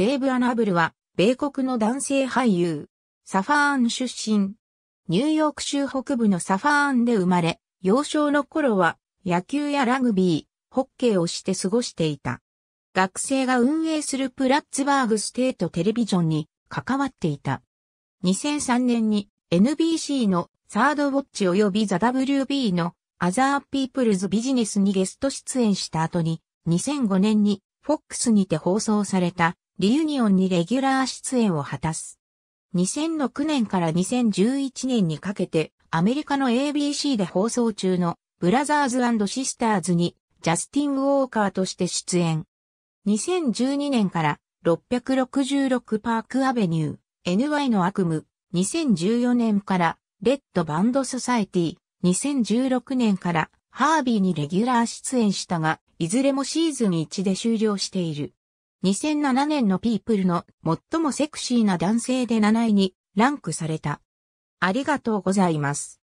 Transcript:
デーブ・アナブルは、米国の男性俳優、サファーン出身。ニューヨーク州北部のサファーンで生まれ、幼少の頃は野球やラグビー、ホッケーをして過ごしていた。学生が運営するプラッツバーグステートテレビジョンに関わっていた。2003年に NBC のサードウォッチ及びザ・ WB のアザー・ピープルズ・ビジネスにゲスト出演した後に2005年に FOX にて放送されたリユニオンにレギュラー出演を果たす。2006年から2011年にかけて、アメリカの ABC で放送中のブラザーズシスターズにジャスティン・ウォーカーとして出演。2012年から666パークアベニュー、NY の悪夢、2014年からレッドバンドソサエティ、2016年からハービーにレギュラー出演したが、いずれもシーズン1で終了している。2007年のピープルの最もセクシーな男性で7位にランクされた。ありがとうございます。